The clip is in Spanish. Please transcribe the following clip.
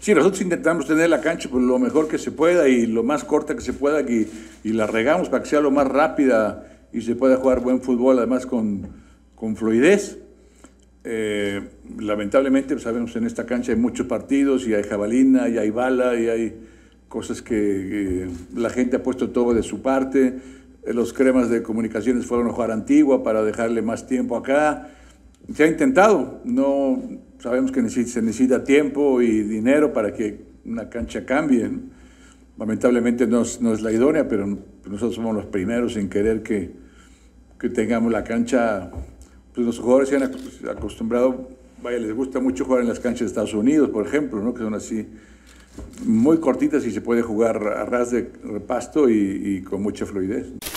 Sí, nosotros intentamos tener la cancha pues, lo mejor que se pueda y lo más corta que se pueda y, y la regamos para que sea lo más rápida y se pueda jugar buen fútbol además con, fluidez. Eh, lamentablemente sabemos pues, sabemos en esta cancha hay muchos partidos y hay jabalina y hay bala y hay cosas que la gente ha puesto todo de su parte. Eh, los cremas de comunicaciones fueron a jugar antigua para dejarle más tiempo acá. Se ha intentado, no sabemos que se necesita tiempo y dinero para que una cancha cambie. Lamentablemente no es, la idónea, pero nosotros somos los primeros en querer que, tengamos la cancha. Pues los jugadores se han acostumbrado, vaya, les gusta mucho jugar en las canchas de Estados Unidos, por ejemplo, ¿no? que son así muy cortitas y se puede jugar a ras de repasto y con mucha fluidez.